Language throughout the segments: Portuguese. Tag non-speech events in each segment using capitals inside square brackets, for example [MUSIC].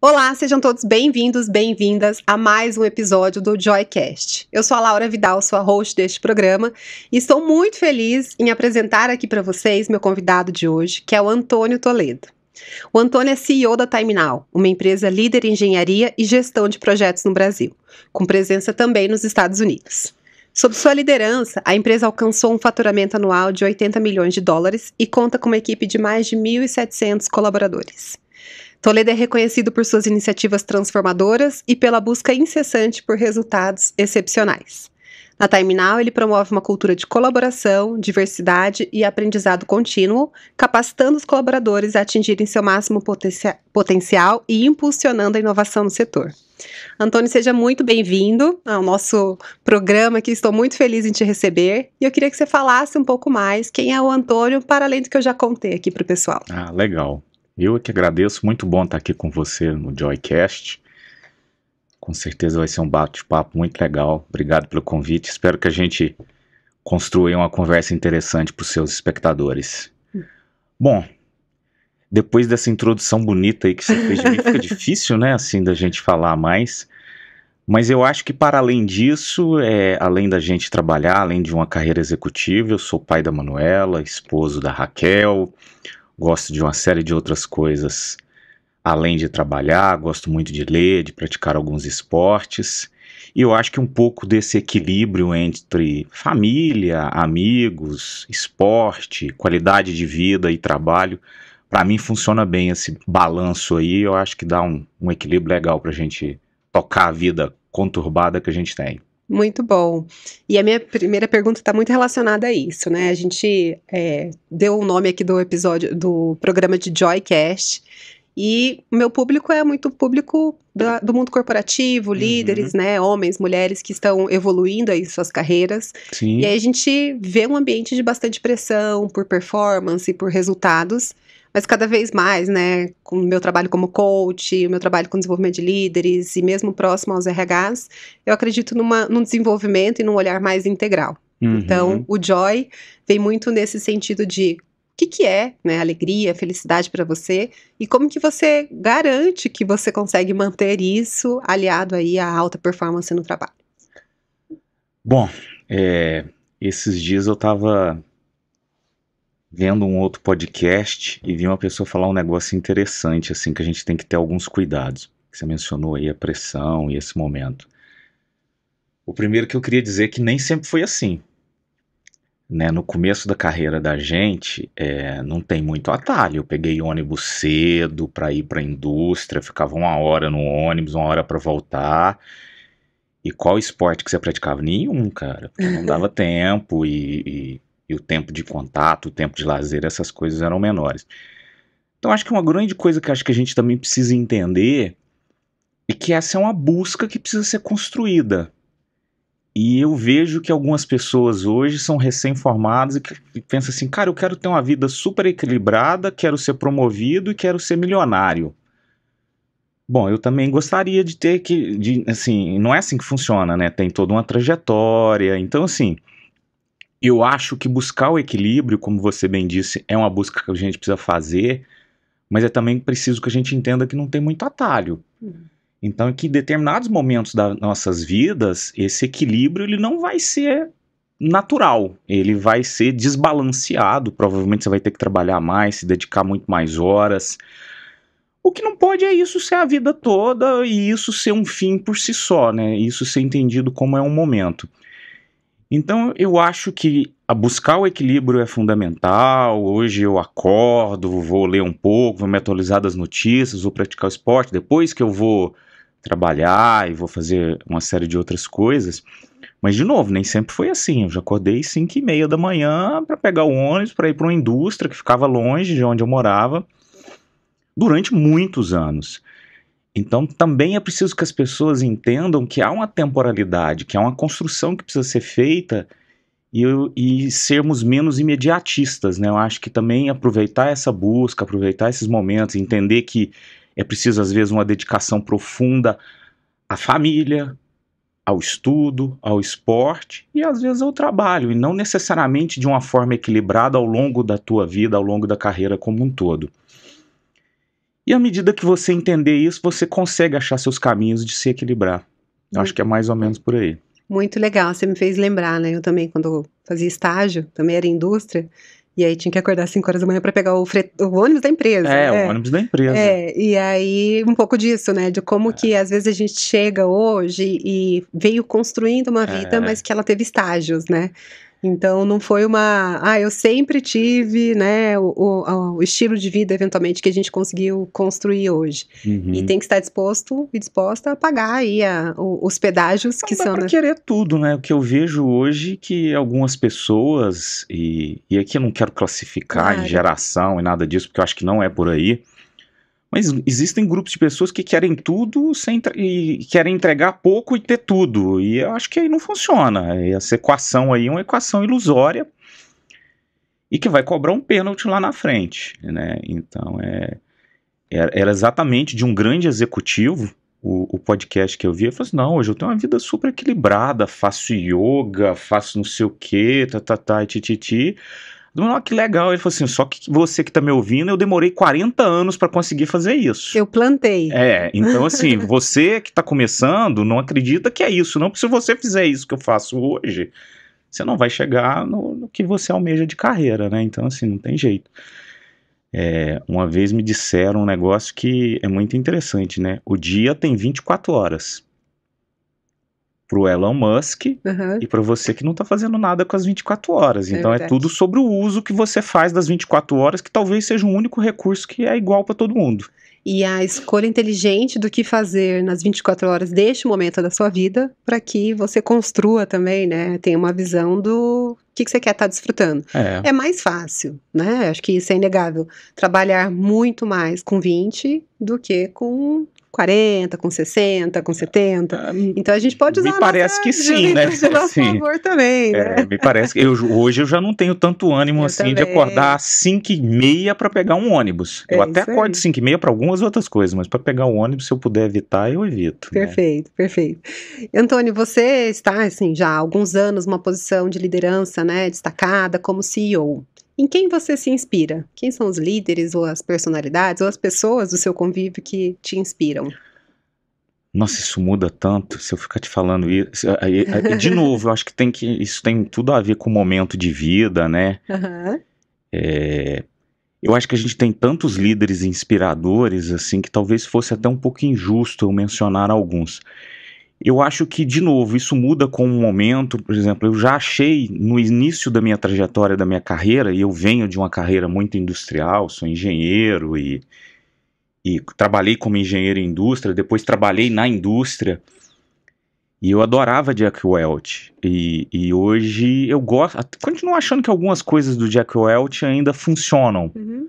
Olá, sejam todos bem-vindos, bem-vindas a mais um episódio do Joycast. Eu sou a Laura Vidal, sua host deste programa, e estou muito feliz em apresentar aqui para vocês meu convidado de hoje, que é o Antônio Toledo. O Antônio é CEO da Timinal, uma empresa líder em engenharia e gestão de projetos no Brasil, com presença também nos Estados Unidos. Sob sua liderança, a empresa alcançou um faturamento anual de 80 milhões de dólares e conta com uma equipe de mais de 1.700 colaboradores. Toledo é reconhecido por suas iniciativas transformadoras e pela busca incessante por resultados excepcionais. Na Now, ele promove uma cultura de colaboração, diversidade e aprendizado contínuo, capacitando os colaboradores a atingirem seu máximo potencial e impulsionando a inovação no setor. Antônio, seja muito bem-vindo ao nosso programa que estou muito feliz em te receber. E eu queria que você falasse um pouco mais quem é o Antônio, para além do que eu já contei aqui para o pessoal. Ah, legal. Eu é que agradeço, muito bom estar aqui com você no Joycast. Com certeza vai ser um bate-papo muito legal. Obrigado pelo convite. Espero que a gente construa uma conversa interessante para os seus espectadores. Bom, depois dessa introdução bonita aí que você fez de mim, fica [LAUGHS] difícil, né, assim, da gente falar mais. Mas eu acho que para além disso, é, além da gente trabalhar, além de uma carreira executiva, eu sou pai da Manuela, esposo da Raquel, gosto de uma série de outras coisas além de trabalhar, gosto muito de ler, de praticar alguns esportes. E eu acho que um pouco desse equilíbrio entre família, amigos, esporte, qualidade de vida e trabalho, para mim funciona bem esse balanço aí. Eu acho que dá um, um equilíbrio legal para a gente tocar a vida conturbada que a gente tem. Muito bom. E a minha primeira pergunta está muito relacionada a isso, né? A gente é, deu o nome aqui do episódio do programa de Joycast. E o meu público é muito público da, do mundo corporativo, uhum. líderes, uhum. né? Homens, mulheres que estão evoluindo aí suas carreiras. Sim. E aí a gente vê um ambiente de bastante pressão por performance, por resultados. Mas cada vez mais, né, com o meu trabalho como coach, o meu trabalho com desenvolvimento de líderes e mesmo próximo aos RHs, eu acredito numa, num desenvolvimento e num olhar mais integral. Uhum. Então, o Joy vem muito nesse sentido de o que, que é né, alegria, felicidade para você e como que você garante que você consegue manter isso aliado aí à alta performance no trabalho. Bom, é, esses dias eu estava vendo um outro podcast e vi uma pessoa falar um negócio interessante, assim, que a gente tem que ter alguns cuidados. Você mencionou aí a pressão e esse momento. O primeiro que eu queria dizer é que nem sempre foi assim. Né, no começo da carreira da gente, é, não tem muito atalho. Eu peguei ônibus cedo para ir para a indústria, ficava uma hora no ônibus, uma hora para voltar. E qual esporte que você praticava? Nenhum, cara, porque não dava [LAUGHS] tempo e, e e o tempo de contato, o tempo de lazer, essas coisas eram menores. Então acho que uma grande coisa que acho que a gente também precisa entender é que essa é uma busca que precisa ser construída. E eu vejo que algumas pessoas hoje são recém-formadas e que pensam assim, cara, eu quero ter uma vida super equilibrada, quero ser promovido e quero ser milionário. Bom, eu também gostaria de ter que, de, assim, não é assim que funciona, né? Tem toda uma trajetória. Então, assim, eu acho que buscar o equilíbrio, como você bem disse, é uma busca que a gente precisa fazer, mas é também preciso que a gente entenda que não tem muito atalho. Hum. Então, que em determinados momentos das nossas vidas, esse equilíbrio ele não vai ser natural, ele vai ser desbalanceado. Provavelmente você vai ter que trabalhar mais, se dedicar muito mais horas. O que não pode é isso ser a vida toda e isso ser um fim por si só, né? Isso ser entendido como é um momento. Então eu acho que a buscar o equilíbrio é fundamental. Hoje eu acordo, vou ler um pouco, vou me atualizar das notícias, vou praticar o esporte, depois que eu vou trabalhar e vou fazer uma série de outras coisas. Mas, de novo, nem sempre foi assim. Eu já acordei 5 e meia da manhã para pegar o ônibus para ir para uma indústria que ficava longe de onde eu morava durante muitos anos. Então também é preciso que as pessoas entendam que há uma temporalidade, que há uma construção que precisa ser feita e, e sermos menos imediatistas, né? Eu acho que também aproveitar essa busca, aproveitar esses momentos, entender que é preciso às vezes uma dedicação profunda à família, ao estudo, ao esporte e às vezes ao trabalho, e não necessariamente de uma forma equilibrada ao longo da tua vida, ao longo da carreira como um todo. E à medida que você entender isso, você consegue achar seus caminhos de se equilibrar. Eu hum. acho que é mais ou menos por aí. Muito legal, você me fez lembrar, né? Eu também, quando fazia estágio, também era indústria, e aí tinha que acordar 5 horas da manhã para pegar o, o, ônibus da empresa. É, é, o ônibus da empresa. É, e aí um pouco disso, né? De como é. que às vezes a gente chega hoje e veio construindo uma vida, é. mas que ela teve estágios, né? Então não foi uma, ah, eu sempre tive, né, o, o, o estilo de vida eventualmente que a gente conseguiu construir hoje. Uhum. E tem que estar disposto e disposta a pagar aí a, os pedágios não que são. Pra né? querer tudo, né? O que eu vejo hoje que algumas pessoas e, e aqui eu não quero classificar claro. em geração e nada disso porque eu acho que não é por aí. Mas existem grupos de pessoas que querem tudo sem, e querem entregar pouco e ter tudo. E eu acho que aí não funciona. Essa equação aí é uma equação ilusória e que vai cobrar um pênalti lá na frente. Né? Então é, é era exatamente de um grande executivo o, o podcast que eu via. Eu falei assim, não, hoje eu tenho uma vida super equilibrada, faço yoga, faço não sei o que, tá, tá, tá, ti, ti. Do ah, que legal. Ele falou assim: só que você que tá me ouvindo, eu demorei 40 anos para conseguir fazer isso. Eu plantei. É, então assim, [LAUGHS] você que tá começando, não acredita que é isso, não, porque se você fizer isso que eu faço hoje, você não vai chegar no, no que você almeja de carreira, né? Então, assim, não tem jeito. É, uma vez me disseram um negócio que é muito interessante, né? O dia tem 24 horas pro Elon Musk uhum. e para você que não está fazendo nada com as 24 horas. É então é tudo sobre o uso que você faz das 24 horas, que talvez seja o único recurso que é igual para todo mundo. E a escolha inteligente do que fazer nas 24 horas deste momento da sua vida, para que você construa também, né? Tenha uma visão do que, que você quer estar tá desfrutando. É. é mais fácil, né? Acho que isso é inegável. Trabalhar muito mais com 20 do que com 40, com 60, com 70. Ah, então a gente pode usar. Me parece que sim, né? A assim, favor também. Né? É, me parece que eu, hoje eu já não tenho tanto ânimo eu assim também. de acordar às 5 h 30 para pegar um ônibus. É eu até acordo às 5 h 30 para algumas outras coisas, mas para pegar o um ônibus, se eu puder evitar, eu evito. Né? Perfeito, né? perfeito. Antônio, você está assim já há alguns anos numa posição de liderança, né, destacada como CEO. Em quem você se inspira? Quem são os líderes ou as personalidades ou as pessoas do seu convívio que te inspiram? Nossa, isso muda tanto. Se eu ficar te falando isso, de novo, eu acho que tem que isso tem tudo a ver com o momento de vida, né? Uhum. É, eu acho que a gente tem tantos líderes inspiradores assim que talvez fosse até um pouco injusto eu mencionar alguns. Eu acho que, de novo, isso muda com o momento. Por exemplo, eu já achei no início da minha trajetória, da minha carreira, e eu venho de uma carreira muito industrial, sou engenheiro e, e trabalhei como engenheiro em indústria, depois trabalhei na indústria. E eu adorava Jack Welch. E, e hoje eu gosto. Continuo achando que algumas coisas do Jack Welch ainda funcionam. Uhum.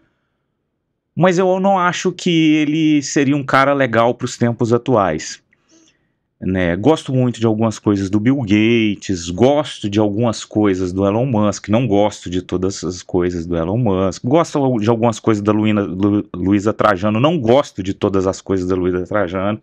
Mas eu não acho que ele seria um cara legal para os tempos atuais. Né? Gosto muito de algumas coisas do Bill Gates, gosto de algumas coisas do Elon Musk, não gosto de todas as coisas do Elon Musk, gosto de algumas coisas da Luísa Trajano, não gosto de todas as coisas da Luísa Trajano.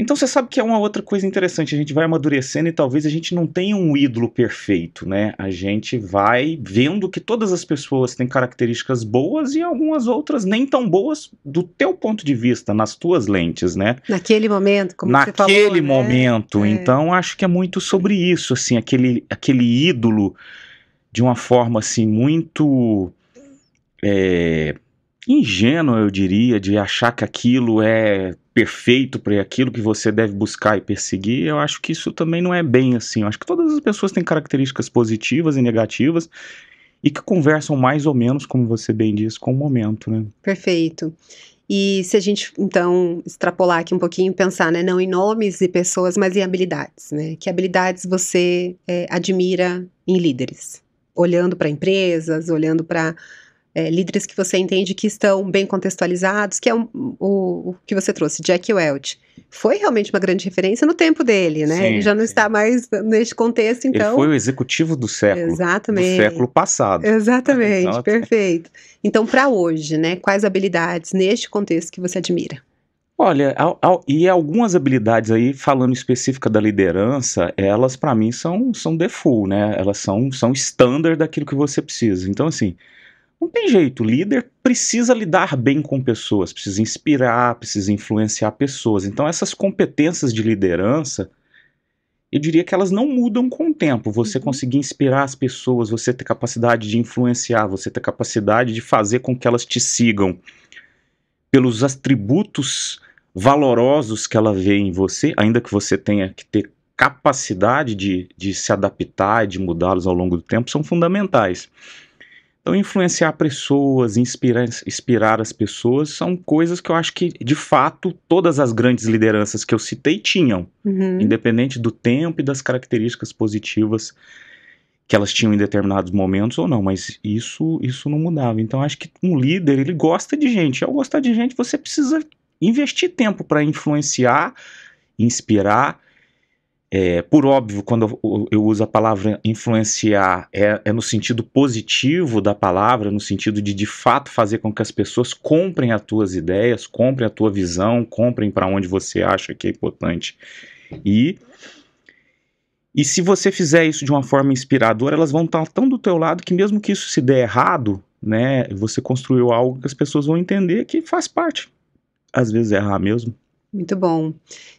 Então você sabe que é uma outra coisa interessante, a gente vai amadurecendo e talvez a gente não tenha um ídolo perfeito, né? A gente vai vendo que todas as pessoas têm características boas e algumas outras nem tão boas do teu ponto de vista, nas tuas lentes, né? Naquele momento, como Naquele você falou, Naquele né? momento, né? então acho que é muito sobre isso, assim, aquele, aquele ídolo de uma forma, assim, muito... É, ingênua, eu diria, de achar que aquilo é perfeito para aquilo que você deve buscar e perseguir, eu acho que isso também não é bem assim. Eu acho que todas as pessoas têm características positivas e negativas e que conversam mais ou menos, como você bem diz, com o momento, né? Perfeito. E se a gente, então, extrapolar aqui um pouquinho, pensar, né, não em nomes e pessoas, mas em habilidades, né? Que habilidades você é, admira em líderes? Olhando para empresas, olhando para é, líderes que você entende que estão bem contextualizados, que é um, o, o, que você trouxe, Jack Welch. Foi realmente uma grande referência no tempo dele, né? Sim, ele já não sim. está mais neste contexto, então. Ele foi o executivo do século. Exatamente. Do século passado. Exatamente, então, perfeito. Então, para hoje, né? Quais habilidades neste contexto que você admira? Olha, ao, ao, e algumas habilidades aí, falando específica da liderança, elas para mim são, são default, né? Elas são, são standard daquilo que você precisa. Então, assim, não tem jeito, o líder precisa lidar bem com pessoas, precisa inspirar, precisa influenciar pessoas. Então essas competências de liderança, eu diria que elas não mudam com o tempo. Você uhum. conseguir inspirar as pessoas, você ter capacidade de influenciar, você ter capacidade de fazer com que elas te sigam pelos atributos valorosos que ela vê em você, ainda que você tenha que ter capacidade de, de se adaptar e de mudá-los ao longo do tempo, são fundamentais. Então, influenciar pessoas, inspirar, inspirar as pessoas são coisas que eu acho que, de fato, todas as grandes lideranças que eu citei tinham, uhum. independente do tempo e das características positivas que elas tinham em determinados momentos ou não, mas isso isso não mudava. Então acho que um líder, ele gosta de gente. Ao gostar de gente, você precisa investir tempo para influenciar, inspirar é, por óbvio, quando eu uso a palavra influenciar, é, é, no sentido positivo da palavra, no sentido de de fato fazer com que as pessoas comprem as tuas ideias, comprem a tua visão, comprem para onde você acha que é importante ir. E se você fizer isso de uma forma inspiradora, elas vão estar tá tão do teu lado que mesmo que isso se dê errado, né, você construiu algo que as pessoas vão entender que faz parte. Às vezes errar mesmo. Muito bom.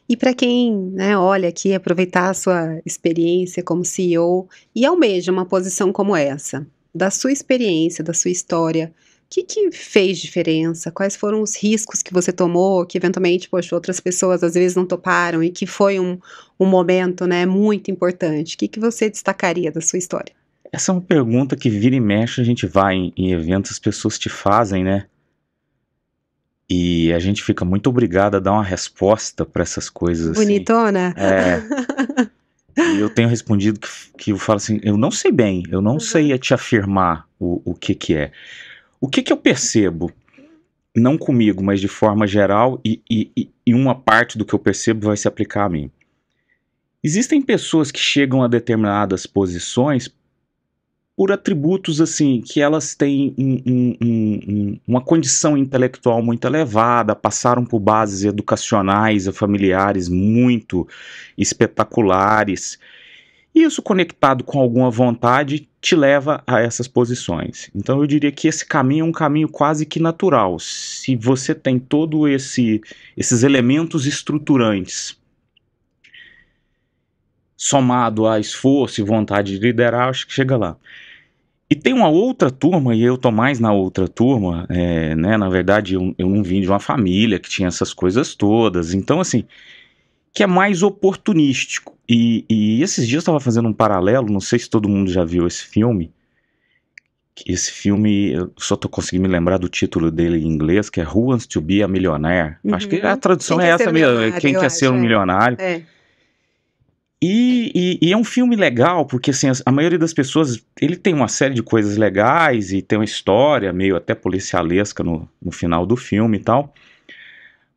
E para quem né, olha aqui, aproveitar a sua experiência como CEO e almeja uma posição como essa, da sua experiência, da sua história, o que, que fez diferença? Quais foram os riscos que você tomou, que eventualmente, poxa, outras pessoas às vezes não toparam e que foi um, um momento né, muito importante? O que, que você destacaria da sua história? Essa é uma pergunta que vira e mexe, a gente vai em, em eventos, as pessoas te fazem, né? E a gente fica muito obrigado a dar uma resposta para essas coisas. Assim. Bonitona? Assim. É. eu tenho respondido que, que eu falo assim, eu não sei bem, eu não uhum. sei te afirmar o, o que que é. O que que eu percebo, não comigo, mas de forma geral, e, e, e uma parte do que eu percebo vai se aplicar a mim. Existem pessoas que chegam a determinadas posições por atributos assim que elas têm um, um, um, uma condição intelectual muito elevada, passaram por bases educacionais e familiares muito espetaculares. Isso conectado com alguma vontade te leva a essas posições. Então eu diria que esse caminho é um caminho quase que natural. Se você tem todo esse esses elementos estruturantes somado a esforço e vontade de liderar, acho que chega lá. E tem uma outra turma, e eu tô mais na outra turma, é, né? Na verdade, eu, eu não vim de uma família que tinha essas coisas todas. Então, assim, que é mais oportunístico. E, e esses dias eu estava fazendo um paralelo, não sei se todo mundo já viu esse filme. Esse filme, eu só tô conseguindo me lembrar do título dele em inglês, que é Who Wants to Be a Millionaire. Uhum. Acho que a uhum. tradução é essa mesmo, Quem Quer Ser um é. Milionário. É. E, e, e, é um filme legal, porque assim, a maioria das pessoas, ele tem uma série de coisas legais e tem uma história meio até policialesca no, no final do filme e tal.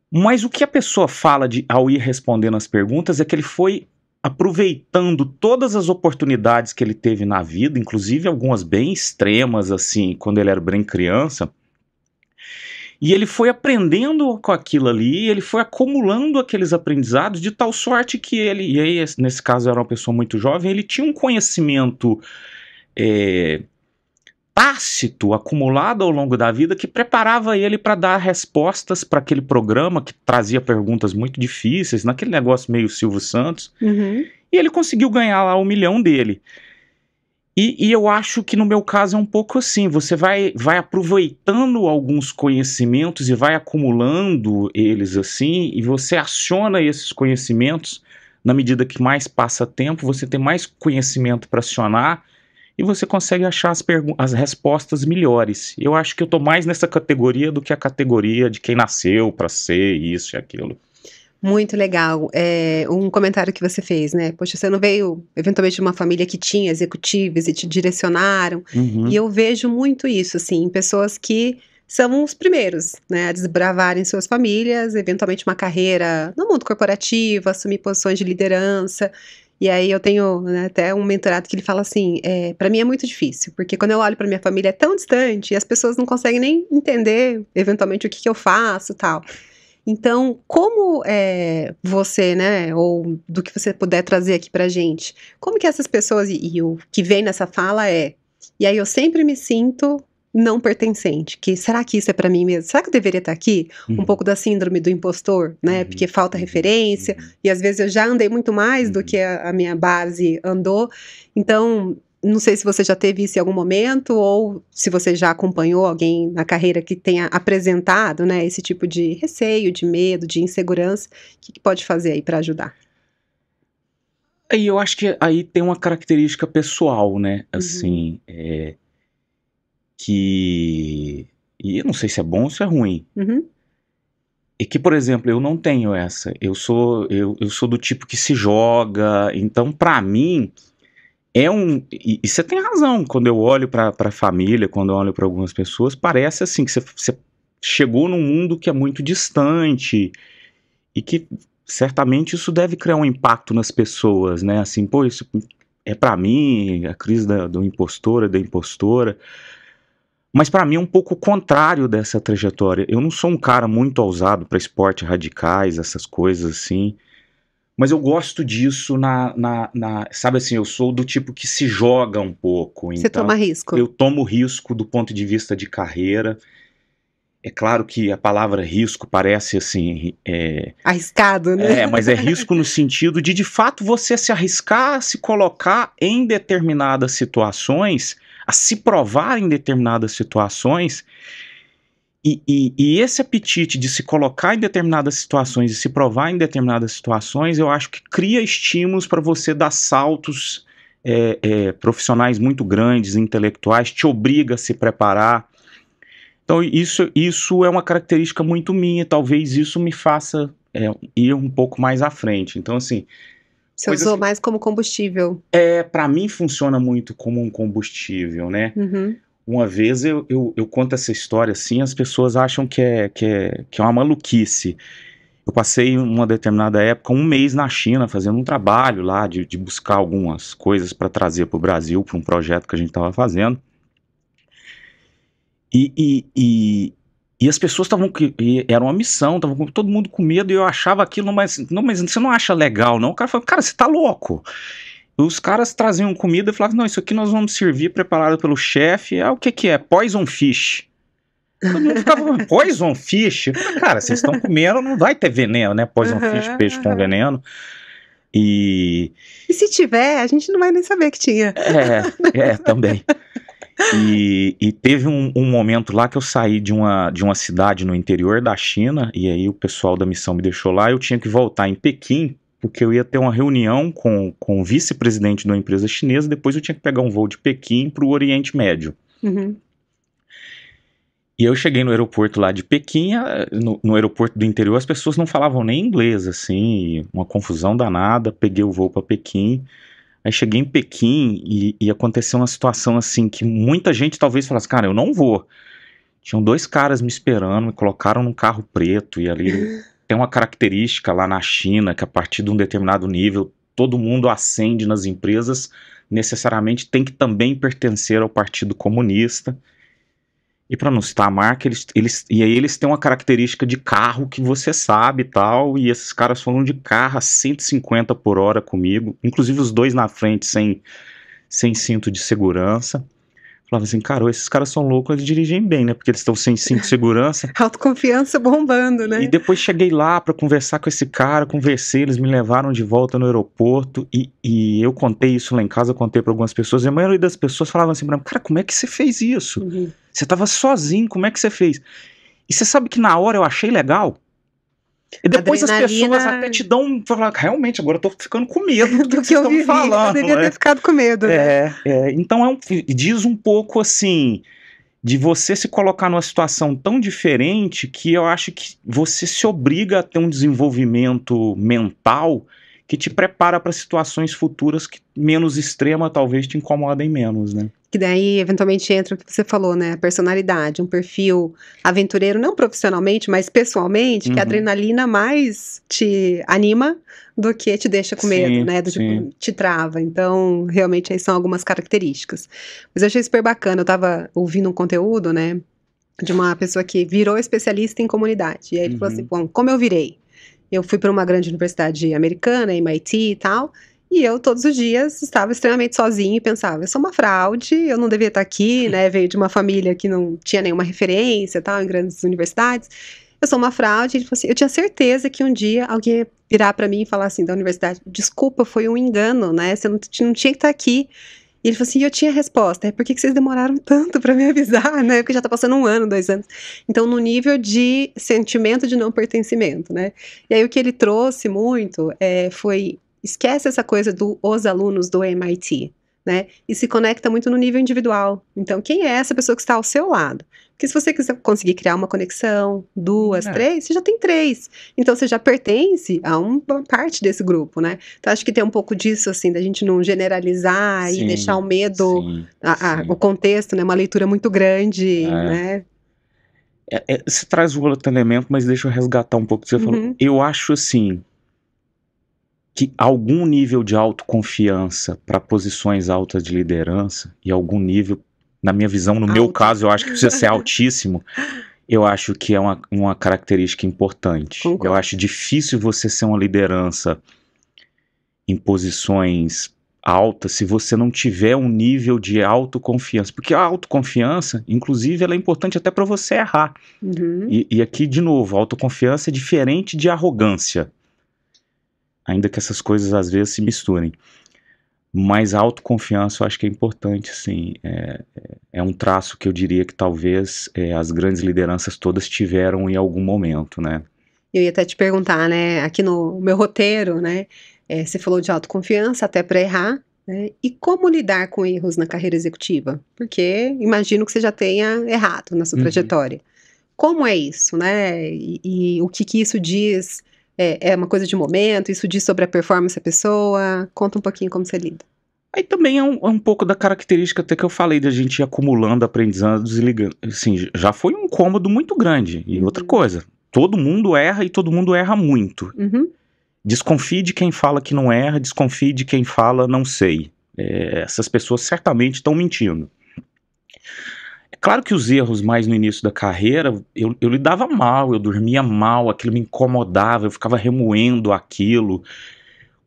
Mas o que a pessoa fala de, ao ir respondendo as perguntas é que ele foi aproveitando todas as oportunidades que ele teve na vida, inclusive algumas bem extremas, assim, quando ele era bem criança, e ele foi aprendendo com aquilo ali, ele foi acumulando aqueles aprendizados de tal sorte que ele, e aí nesse caso era uma pessoa muito jovem, ele tinha um conhecimento é, tácito acumulado ao longo da vida que preparava ele para dar respostas para aquele programa que trazia perguntas muito difíceis, naquele negócio meio Silvio Santos. Uhum. E ele conseguiu ganhar lá o milhão dele. E, e, eu acho que no meu caso é um pouco assim: você vai, vai aproveitando alguns conhecimentos e vai acumulando eles assim, e você aciona esses conhecimentos na medida que mais passa tempo, você tem mais conhecimento para acionar e você consegue achar as, as respostas melhores. Eu acho que eu estou mais nessa categoria do que a categoria de quem nasceu para ser isso e aquilo. Muito legal. É, um comentário que você fez, né? Poxa, você não veio eventualmente de uma família que tinha executivos e te direcionaram. Uhum. E eu vejo muito isso, assim, em pessoas que são os primeiros né, a desbravarem suas famílias, eventualmente uma carreira no mundo corporativo, assumir posições de liderança. E aí eu tenho né, até um mentorado que ele fala assim, é, para mim é muito difícil, porque quando eu olho para minha família é tão distante e as pessoas não conseguem nem entender eventualmente o que, que eu faço tal. Então, como é, você, né, ou do que você puder trazer aqui pra gente, como que essas pessoas, e, e o que vem nessa fala é, e aí eu sempre me sinto não pertencente, que será que isso é para mim mesmo? Será que eu deveria estar tá aqui? Uhum. Um pouco da síndrome do impostor, né? Uhum. Porque falta uhum. referência uhum. e às vezes eu já andei muito mais do uhum. que a, a minha base andou. Então, não sei se você já teve isso em algum momento ou se você já acompanhou alguém na carreira que tenha apresentado, né, esse tipo de receio, de medo, de insegurança. O que, que pode fazer aí para ajudar? E eu acho que aí tem uma característica pessoal, né? Uhum. Assim, uhum. é, que. E eu não sei se é bom ou se é ruim. Uhum. E é que, por exemplo, eu não tenho essa. Eu sou, eu, eu sou do tipo que se joga. Então, para mim, é um. E, você tem razão, quando eu olho para a família, quando eu olho para algumas pessoas, parece assim que você, chegou num mundo que é muito distante e que certamente isso deve criar um impacto nas pessoas, né? Assim, pô, isso é para mim, é a crise da, do impostor, é da impostora. Mas para mim é um pouco o contrário dessa trajetória. Eu não sou um cara muito ousado para esporte radicais, essas coisas assim. Mas eu gosto disso na, na, na, Sabe assim, eu sou do tipo que se joga um pouco. Você então, toma risco. Eu tomo risco do ponto de vista de carreira. É claro que a palavra risco parece assim. É, Arriscado, né? É, mas é risco no sentido de, de fato, você se arriscar a se colocar em determinadas situações, a se provar em determinadas situações e, e, e, esse apetite de se colocar em determinadas situações e se provar em determinadas situações, eu acho que cria estímulos para você dar saltos é, é, profissionais muito grandes, intelectuais, te obriga a se preparar. Então, isso, isso é uma característica muito minha, talvez isso me faça é, ir um pouco mais à frente. Então, assim. Você usou mais como combustível. É, para mim funciona muito como um combustível, né? Uhum. Uma vez eu, eu, eu, conto essa história assim, as pessoas acham que é, que, é, que é uma maluquice. Eu passei, uma determinada época, um mês na China fazendo um trabalho lá de, de buscar algumas coisas para trazer para o Brasil, para um projeto que a gente estava fazendo. E, e, e, e, as pessoas estavam. Era uma missão, estavam todo mundo com medo e eu achava aquilo, mas, não, mas você não acha legal, não? O cara falou, cara, você tá louco. Os caras traziam comida e falavam: não, isso aqui nós vamos servir preparado pelo chefe. Ah, o que que é? Poison fish. Todo mundo ficava, poison fish? Cara, vocês estão comendo, não vai ter veneno, né? Poison uhum, fish, peixe com veneno. E... e se tiver, a gente não vai nem saber que tinha. É, é também. E, e, teve um, um, momento lá que eu saí de uma, de uma cidade no interior da China, e aí o pessoal da missão me deixou lá. Eu tinha que voltar em Pequim porque eu ia ter uma reunião com, com o vice-presidente de uma empresa chinesa, depois eu tinha que pegar um voo de Pequim para o Oriente Médio. Uhum. E eu cheguei no aeroporto lá de Pequim, no, no, aeroporto do interior, as pessoas não falavam nem inglês, assim, uma confusão danada. Peguei o voo para Pequim. Aí cheguei em Pequim e, e, aconteceu uma situação assim que muita gente talvez falasse, cara, eu não vou. Tinham dois caras me esperando, me colocaram num carro preto e ali [LAUGHS] Tem uma característica lá na China que a partir de um determinado nível todo mundo ascende nas empresas, necessariamente tem que também pertencer ao Partido Comunista. E para não citar a marca, eles, eles, e aí eles têm uma característica de carro que você sabe e tal, e esses caras falam de carro a 150 por hora comigo, inclusive os dois na frente sem, sem cinto de segurança. Falava assim, cara, esses caras são loucos, eles dirigem bem, né? Porque eles estão sem cinto de segurança. [LAUGHS] Autoconfiança bombando, né? E depois cheguei lá para conversar com esse cara, conversei, eles me levaram de volta no aeroporto e, e eu contei isso lá em casa, contei para algumas pessoas. E a maioria das pessoas falavam assim pra mim, cara, como é que você fez isso? Uhum. Você tava sozinho, como é que você fez? E você sabe que na hora eu achei legal? E depois Adrenalina... as pessoas até te dão. Realmente, agora eu tô ficando com medo do, [LAUGHS] do que, que eu vivi, falando. Eu né? ter ficado com medo. É, é, então é um, diz um pouco assim de você se colocar numa situação tão diferente que eu acho que você se obriga a ter um desenvolvimento mental que te prepara para situações futuras que menos extrema talvez te incomodem menos, né? que daí eventualmente entra o que você falou, né? Personalidade, um perfil aventureiro, não profissionalmente, mas pessoalmente, uhum. que a uhum. adrenalina mais te anima do que te deixa com medo, sim, né? Do tipo, te trava. Então, realmente aí são algumas características. Mas eu achei super bacana, eu tava ouvindo um conteúdo, né? De uma pessoa que virou especialista em comunidade. E aí ele uhum. falou assim: uhum. bom, como eu virei? Eu fui para uma grande universidade americana, MIT e tal, e eu, todos os dias, estava extremamente sozinha e pensava: eu sou uma fraude, eu não devia estar aqui, [LAUGHS] né? Veio de uma família que não tinha nenhuma referência tal, em grandes universidades. Eu sou uma fraude. Ele falou assim: eu tinha certeza que um dia alguém virar para mim e falar assim da universidade: desculpa, foi um engano, né? Você não, não tinha que estar aqui. E ele falou assim: eu tinha a resposta. É por que, que vocês demoraram [LAUGHS] tanto para me avisar, né? Porque já tá passando um ano, dois anos. Então, no nível de sentimento de não pertencimento, né? E aí o que ele trouxe muito é, foi esquece essa coisa do os alunos do MIT, né? E se conecta muito no nível individual. Então, quem é essa pessoa que está ao seu lado? Porque se você quiser conseguir criar uma conexão, duas, é. três, você já tem três. Então, você já pertence a uma parte desse grupo, né? Então, acho que tem um pouco disso, assim, da gente não generalizar sim, e deixar o medo, sim, a, a, sim. o contexto, né? Uma leitura muito grande, é. né? É, é, você traz o outro elemento, mas deixa eu resgatar um pouco o que você uhum. falou. Eu acho, assim, que algum nível de autoconfiança para posições altas de liderança e algum nível, na minha visão, no Alto. meu caso, eu acho que precisa ser [LAUGHS] altíssimo. Eu acho que é uma, uma característica importante. Concordo. Eu acho difícil você ser uma liderança em posições altas se você não tiver um nível de autoconfiança. Porque a autoconfiança, inclusive, ela é importante até para você errar. Uhum. E, e aqui, de novo, autoconfiança é diferente de arrogância ainda que essas coisas às vezes se misturem. Mas a autoconfiança eu acho que é importante, sim. É, é, é um traço que eu diria que talvez é, as grandes lideranças todas tiveram em algum momento, né? Eu ia até te perguntar, né? Aqui no meu roteiro, né? É, você falou de autoconfiança até para errar, né? E como lidar com erros na carreira executiva? Porque imagino que você já tenha errado na sua uhum. trajetória. Como é isso, né? E, e o que, que isso diz é, é uma coisa de momento? Isso diz sobre a performance da pessoa? Conta um pouquinho como você lida. Aí também é um, é um, pouco da característica até que eu falei da gente ir acumulando, aprendizando, desligando. Assim, já foi um cômodo muito grande. E uhum. outra coisa, todo mundo erra e todo mundo erra muito. Uhum. Desconfie de quem fala que não erra, desconfie de quem fala não sei. É, essas pessoas certamente estão mentindo. É claro que os erros mais no início da carreira, eu, eu lidava mal, eu dormia mal, aquilo me incomodava, eu ficava remoendo aquilo.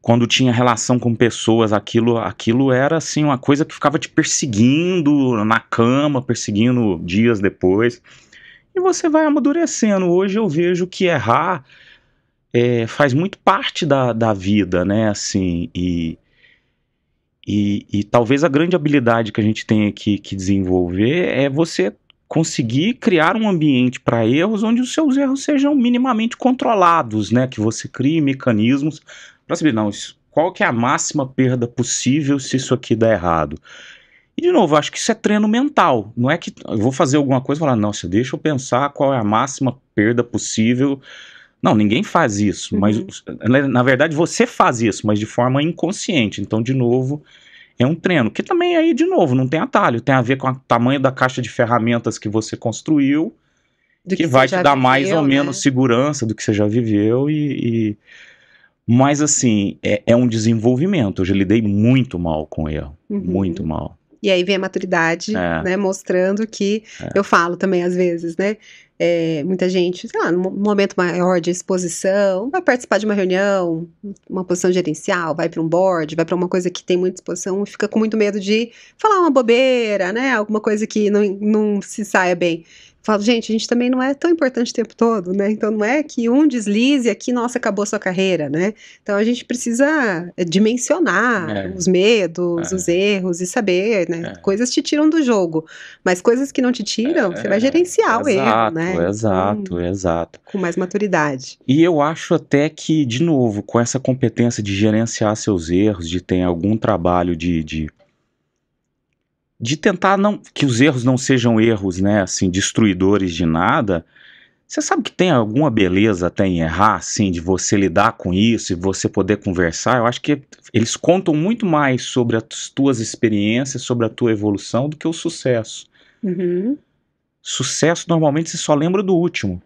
Quando tinha relação com pessoas, aquilo, aquilo era assim uma coisa que ficava te perseguindo na cama, perseguindo dias depois. E você vai amadurecendo. Hoje eu vejo que errar é, faz muito parte da, da vida, né? Assim, e e, e talvez a grande habilidade que a gente tenha que, que desenvolver é você conseguir criar um ambiente para erros onde os seus erros sejam minimamente controlados, né? Que você crie mecanismos para saber, não, isso, qual que é a máxima perda possível se isso aqui der errado. E, de novo, acho que isso é treino mental. Não é que eu vou fazer alguma coisa e falar, nossa, deixa eu pensar qual é a máxima perda possível não, ninguém faz isso, uhum. mas né, na verdade você faz isso, mas de forma inconsciente. Então, de novo, é um treino. Que também aí, de novo, não tem atalho, tem a ver com o tamanho da caixa de ferramentas que você construiu, que, que, vai te dar viveu, mais ou né? menos segurança do que você já viveu e. e... Mas assim, é, é, um desenvolvimento. Eu já lidei muito mal com ele, Uhum. Muito mal. E aí vem a maturidade, é. né? Mostrando que é. eu falo também às vezes, né? É, muita gente, sei lá, num momento maior de exposição, vai participar de uma reunião, uma posição gerencial, vai para um board, vai para uma coisa que tem muita exposição e fica com muito medo de falar uma bobeira, né? Alguma coisa que não, não se saia bem falo, gente, a gente também não é tão importante o tempo todo, né? Então não é que um deslize aqui, nossa, acabou a sua carreira, né? Então a gente precisa eh, dimensionar é. os medos, é. os erros e saber, né? É. Coisas te tiram do jogo, mas coisas que não te tiram, você vai é. gerenciar o erro, né? Exato, com, exato. Com mais maturidade. E eu acho até que, de novo, com essa competência de gerenciar seus erros, de ter algum trabalho de, de de tentar não que os erros não sejam erros, né, assim, destruidores de nada. Você sabe que tem alguma beleza até em errar, assim, de você lidar com isso e você poder conversar? Eu acho que eles contam muito mais sobre as tuas experiências, sobre a tua evolução do que o sucesso. Uhum. Sucesso normalmente você só lembra do último.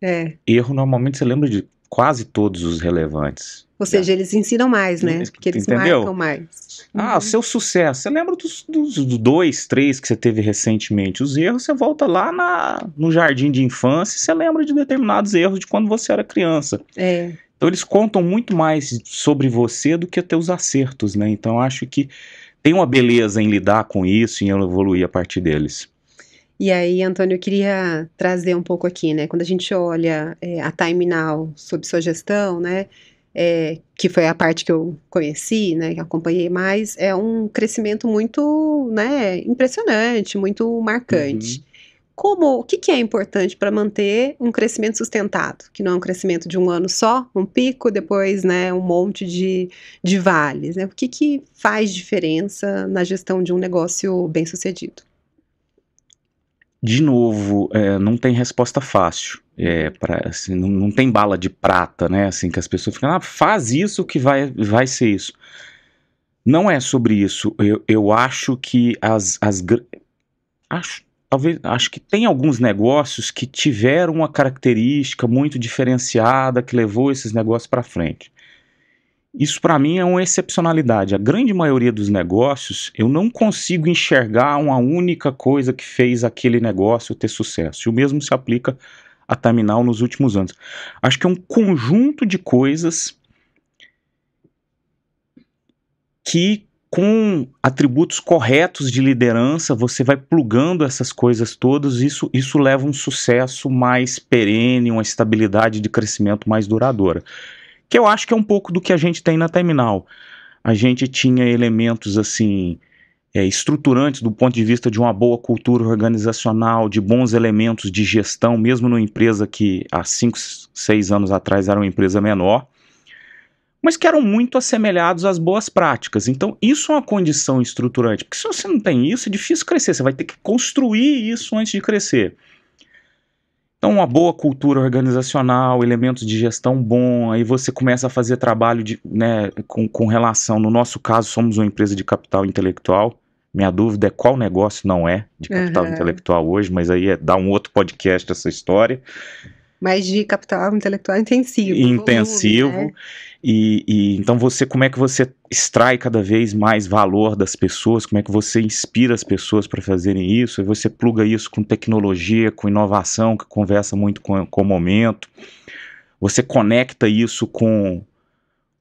É. Erro normalmente você lembra de quase todos os relevantes. Ou seja, é. eles ensinam mais, né? Porque eles Entendeu? marcam mais. Ah, uhum. seu sucesso. Você lembra dos, dos, dois, três que você teve recentemente? Os erros, você volta lá na, no jardim de infância e você lembra de determinados erros de quando você era criança. É. Então, eles contam muito mais sobre você do que os acertos, né? Então, acho que tem uma beleza em lidar com isso e em evoluir a partir deles. E aí, Antônio, eu queria trazer um pouco aqui, né? Quando a gente olha é, a Time Now sob sua gestão, né? É, que foi a parte que eu conheci, né, que acompanhei mais, é um crescimento muito, né, impressionante, muito marcante. Uhum. Como, o que, que é importante para manter um crescimento sustentado, que não é um crescimento de um ano só, um pico, depois, né, um monte de, de vales, né? O que que faz diferença na gestão de um negócio bem sucedido? de novo, é, não tem resposta fácil. É, pra, assim, não, não, tem bala de prata, né? Assim, que as pessoas ficam, ah, faz isso que vai, vai ser isso. Não é sobre isso. Eu, eu acho que as, as. Acho, talvez. Acho que tem alguns negócios que tiveram uma característica muito diferenciada que levou esses negócios para frente. Isso para mim é uma excepcionalidade. A grande maioria dos negócios, eu não consigo enxergar uma única coisa que fez aquele negócio ter sucesso. E o mesmo se aplica a Terminal nos últimos anos. Acho que é um conjunto de coisas que com atributos corretos de liderança, você vai plugando essas coisas todas, isso, isso leva um sucesso mais perene, uma estabilidade de crescimento mais duradoura. Que eu acho que é um pouco do que a gente tem na terminal. A gente tinha elementos assim é, estruturantes do ponto de vista de uma boa cultura organizacional, de bons elementos de gestão, mesmo numa empresa que há 5, 6 anos atrás era uma empresa menor, mas que eram muito assemelhados às boas práticas. Então, isso é uma condição estruturante, porque se você não tem isso, é difícil crescer, você vai ter que construir isso antes de crescer. Então, uma boa cultura organizacional, elementos de gestão bom, aí você começa a fazer trabalho de, né, com, com relação. No nosso caso, somos uma empresa de capital intelectual. Minha dúvida é qual negócio não é de capital uhum. intelectual hoje, mas aí é dar um outro podcast essa história mais de capital intelectual intensivo. Intensivo. Volume, né? e, e, então você, como é que você extrai cada vez mais valor das pessoas? Como é que você inspira as pessoas para fazerem isso? E você pluga isso com tecnologia, com inovação, que conversa muito com, com o momento. Você conecta isso com,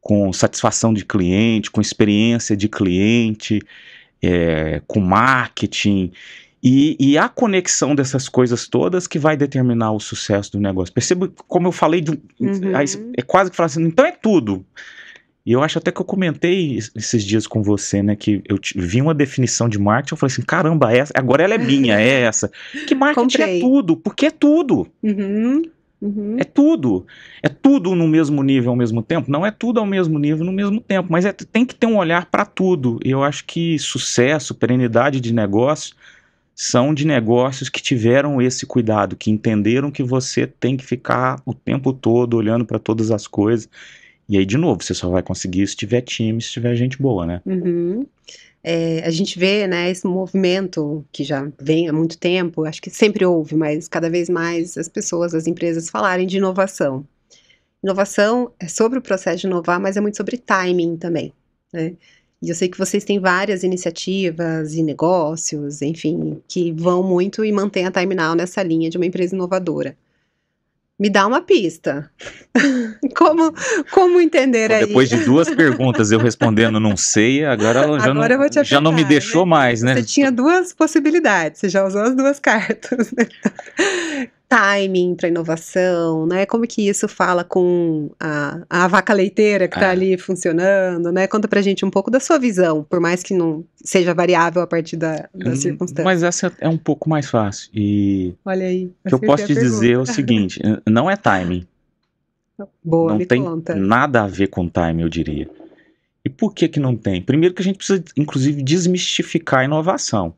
com satisfação de cliente, com experiência de cliente, é, com marketing. E, e, a conexão dessas coisas todas que vai determinar o sucesso do negócio. Percebo como eu falei de um, uhum. é quase que falar assim, então é tudo. E eu acho até que eu comentei esses dias com você, né, que eu vi uma definição de marketing, eu falei assim, caramba, essa, agora ela é minha, é essa. Que marketing é Comprei. é tudo, porque é tudo. Uhum. Uhum. É tudo. É tudo no mesmo nível ao mesmo tempo? Não é tudo ao mesmo nível no mesmo tempo, mas é, tem que ter um olhar para tudo. E eu acho que sucesso, perenidade de negócio, são de negócios que tiveram esse cuidado, que entenderam que você tem que ficar o tempo todo olhando para todas as coisas. E aí, de novo, você só vai conseguir se tiver time, se tiver gente boa, né? Uhum. É, a gente vê né, esse movimento que já vem há muito tempo, acho que sempre houve, mas cada vez mais as pessoas, as empresas falarem de inovação. Inovação é sobre o processo de inovar, mas é muito sobre timing também. Né? E eu sei que vocês têm várias iniciativas e negócios, enfim, que vão muito e mantêm a Terminal nessa linha de uma empresa inovadora. Me dá uma pista. [LAUGHS] como, como entender aí? Depois de duas perguntas, eu respondendo não sei, agora ela já, agora não, aplicar, já não me deixou né? mais, né? Você tinha duas possibilidades, você já usou as duas cartas. Né? timing para inovação, né? Como que isso fala com a, a vaca leiteira que está é. ali funcionando, né? Conta para gente um pouco da sua visão, por mais que não seja variável a partir da, da circunstância. Mas essa é um pouco mais fácil e olha aí. O que eu posso te dizer é o seguinte: não é timing. [LAUGHS] Boa, não tem conta. nada a ver com timing, eu diria. E por que que não tem? Primeiro que a gente precisa, inclusive, desmistificar a inovação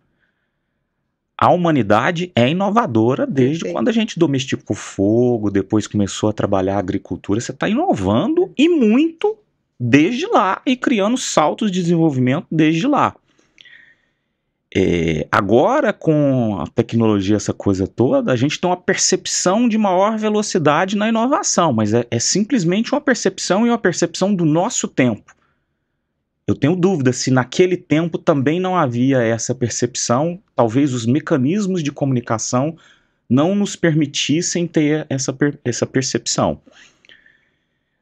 a humanidade é inovadora desde quando a gente domesticou fogo, depois começou a trabalhar a agricultura. Você está inovando e muito desde lá e criando saltos de desenvolvimento desde lá. É, agora, com a tecnologia, essa coisa toda, a gente tem uma percepção de maior velocidade na inovação, mas é, é simplesmente uma percepção e uma percepção do nosso tempo. Eu tenho dúvida se naquele tempo também não havia essa percepção, talvez os mecanismos de comunicação não nos permitissem ter essa, per essa percepção.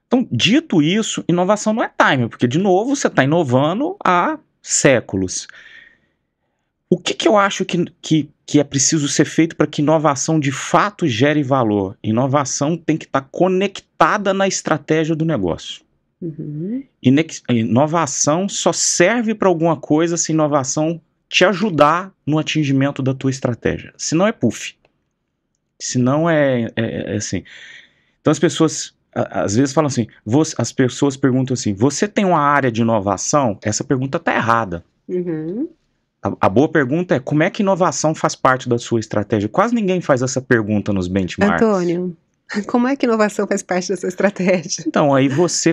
Então, dito isso, inovação não é time, porque, de novo, você está inovando há séculos. O que, que eu acho que, que, que é preciso ser feito para que inovação de fato gere valor? Inovação tem que estar tá conectada na estratégia do negócio. Uhum. Inovação só serve para alguma coisa se inovação te ajudar no atingimento da tua estratégia. Se não é puff. Se não é, é, é, assim. Então as pessoas às vezes falam assim, você, as pessoas perguntam assim, você tem uma área de inovação? Essa pergunta tá errada. Uhum. A, a, boa pergunta é como é que inovação faz parte da sua estratégia? Quase ninguém faz essa pergunta nos benchmarks. Antônio, como é que inovação faz parte dessa estratégia? Então, aí você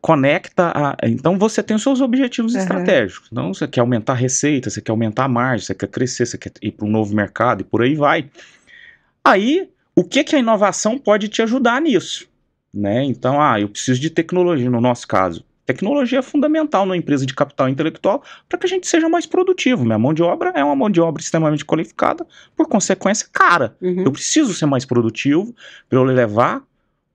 conecta a. Então, você tem os seus objetivos uhum. estratégicos. Então, você quer aumentar a receita, você quer aumentar a margem, você quer crescer, você quer ir para um novo mercado e por aí vai. Aí, o que, que a inovação pode te ajudar nisso? Né? Então, ah, eu preciso de tecnologia no nosso caso. Tecnologia é fundamental numa empresa de capital intelectual para que a gente seja mais produtivo. Minha mão de obra é uma mão de obra extremamente qualificada, por consequência, cara. Uhum. Eu preciso ser mais produtivo para eu levar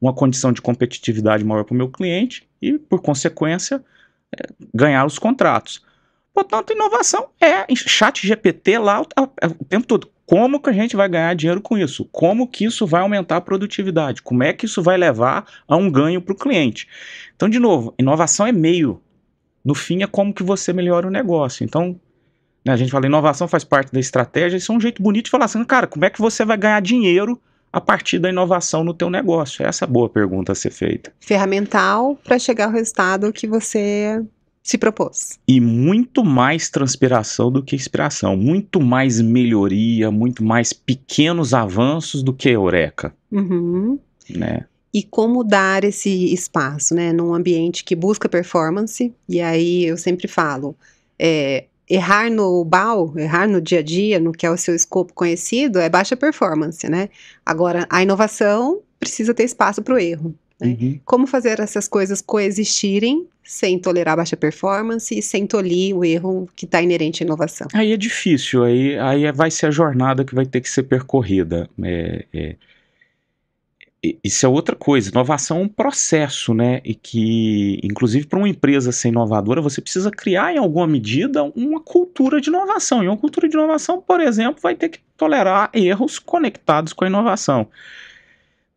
uma condição de competitividade maior para o meu cliente e, por consequência, é, ganhar os contratos. Portanto, inovação é chat GPT lá o, o tempo todo como que a gente vai ganhar dinheiro com isso? Como que isso vai aumentar a produtividade? Como é que isso vai levar a um ganho para o cliente? Então, de novo, inovação é meio. No fim, é como que você melhora o negócio. Então, né, a gente fala, inovação faz parte da estratégia. Isso é um jeito bonito de falar assim, cara, como é que você vai ganhar dinheiro a partir da inovação no teu negócio? Essa é a boa pergunta a ser feita. Ferramental para chegar ao resultado que você se propôs. E muito mais transpiração do que inspiração, muito mais melhoria, muito mais pequenos avanços do que eureka. Uhum. Né? E como dar esse espaço, né, num ambiente que busca performance? E aí eu sempre falo, é, errar no BAL, errar no dia a dia, no que é o seu escopo conhecido, é baixa performance, né? Agora, a inovação precisa ter espaço para o erro. Né? Uhum. Como fazer essas coisas coexistirem sem tolerar baixa performance e sem tolir o erro que está inerente à inovação? Aí é difícil, aí, aí é, vai ser a jornada que vai ter que ser percorrida. É, é, isso é outra coisa. Inovação é um processo, né? E que, inclusive, para uma empresa ser inovadora, você precisa criar, em alguma medida, uma cultura de inovação. E uma cultura de inovação, por exemplo, vai ter que tolerar erros conectados com a inovação.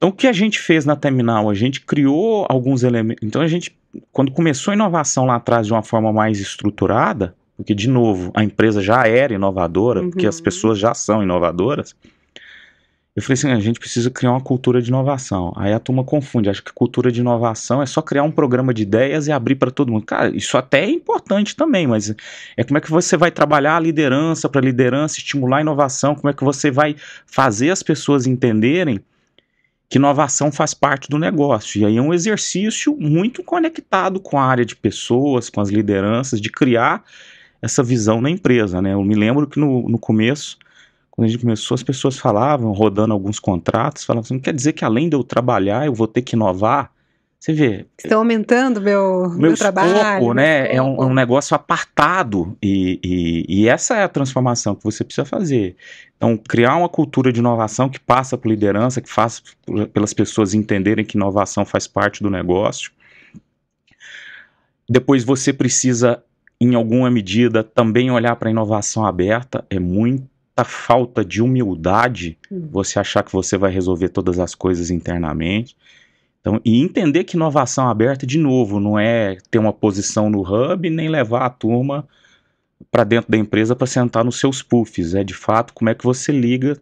Então, o que a gente fez na terminal? A gente criou alguns elementos. Então, a gente, quando começou a inovação lá atrás de uma forma mais estruturada, porque, de novo, a empresa já era inovadora, uhum. porque as uhum. pessoas já são inovadoras. Eu falei assim: ah, a gente precisa criar uma cultura de inovação. Aí a turma confunde, acha que cultura de inovação é só criar um programa de ideias e abrir para todo mundo. Cara, isso até é importante também, mas é como é que você vai trabalhar a liderança para liderança, estimular a inovação, como é que você vai fazer as pessoas entenderem que inovação faz parte do negócio. E aí é um exercício muito conectado com a área de pessoas, com as lideranças, de criar essa visão na empresa. Né? Eu me lembro que no, no começo, quando a gente começou, as pessoas falavam, rodando alguns contratos, falavam assim, não quer dizer que além de eu trabalhar, eu vou ter que inovar? Você vê. Estão aumentando meu, meu, trabalho. Escopo, né? é um, é um, negócio apartado. E, e, e, essa é a transformação que você precisa fazer. Então, criar uma cultura de inovação que passa por liderança, que faça pelas pessoas entenderem que inovação faz parte do negócio. Depois você precisa, em alguma medida, também olhar para a inovação aberta. É muito muita falta de humildade hum. você achar que você vai resolver todas as coisas internamente. Então, e entender que inovação aberta, de novo, não é ter uma posição no hub nem levar a turma para dentro da empresa para sentar nos seus puffs. É de fato como é que você liga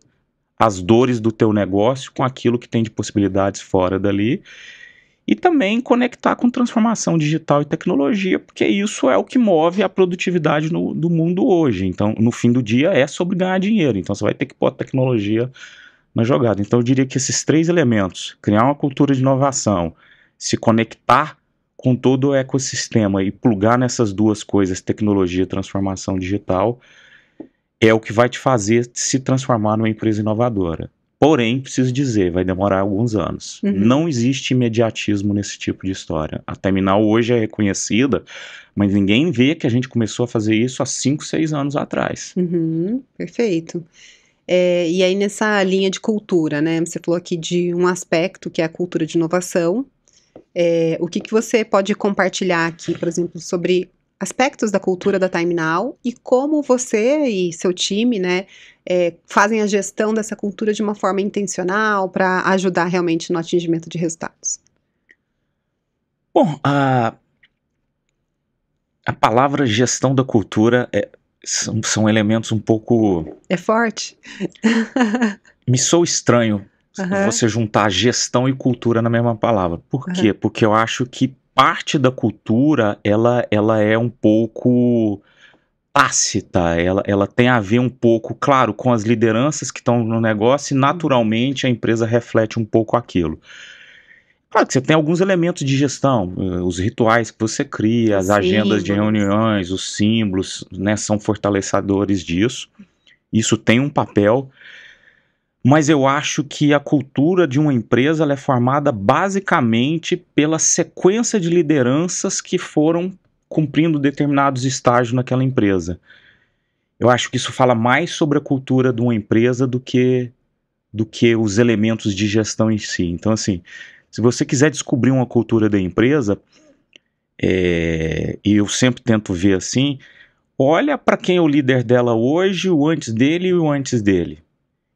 as dores do teu negócio com aquilo que tem de possibilidades fora dali e também conectar com transformação digital e tecnologia, porque isso é o que move a produtividade no, do mundo hoje. Então, no fim do dia, é sobre ganhar dinheiro. Então, você vai ter que pôr tecnologia na jogada. Então eu diria que esses três elementos, criar uma cultura de inovação, se conectar com todo o ecossistema e plugar nessas duas coisas, tecnologia e transformação digital, é o que vai te fazer se transformar numa empresa inovadora. Porém, preciso dizer, vai demorar alguns anos. Uhum. Não existe imediatismo nesse tipo de história. A terminal hoje é reconhecida, mas ninguém vê que a gente começou a fazer isso há 5, 6 anos atrás. Uhum, perfeito. É, e aí, nessa linha de cultura, né? Você falou aqui de um aspecto que é a cultura de inovação. É, o que, que você pode compartilhar aqui, por exemplo, sobre aspectos da cultura da Time Now e como você e seu time, né, é, fazem a gestão dessa cultura de uma forma intencional para ajudar realmente no atingimento de resultados? Bom, a, a palavra gestão da cultura é, são, são elementos um pouco. É forte. Me sou estranho uhum. você juntar gestão e cultura na mesma palavra. Por uhum. quê? Porque eu acho que parte da cultura ela, ela é um pouco tácita, ela, ela tem a ver um pouco, claro, com as lideranças que estão no negócio e naturalmente a empresa reflete um pouco aquilo. Claro que você tem alguns elementos de gestão, eh, os rituais que você cria, as Sim. agendas de reuniões, os símbolos, né, são fortalecedores disso. Isso tem um papel, mas eu acho que a cultura de uma empresa é formada basicamente pela sequência de lideranças que foram cumprindo determinados estágios naquela empresa. Eu acho que isso fala mais sobre a cultura de uma empresa do que do que os elementos de gestão em si. Então assim, se você quiser descobrir uma cultura da empresa, é, e eu sempre tento ver assim, olha para quem é o líder dela hoje, o antes dele e o antes dele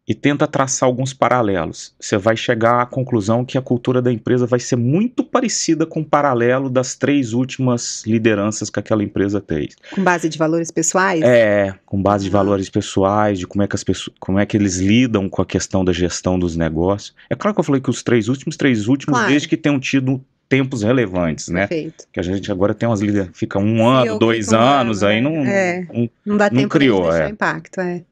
e tenta traçar alguns paralelos. Você vai chegar à conclusão que a cultura da empresa vai ser muito parecida com o paralelo das três últimas lideranças que aquela empresa tem. Com base de valores pessoais? É, com base de valores pessoais, de como é que, as pessoas, como é que eles lidam com a questão da gestão dos negócios. É claro que eu falei que os três últimos, três últimos, claro. desde que tenham tido tempos relevantes, né? Perfeito. Que a gente agora tem umas líderes, fica um ano, eu dois anos, ano, aí não, é. não, não, dá não tempo criou, de é. impacto, é.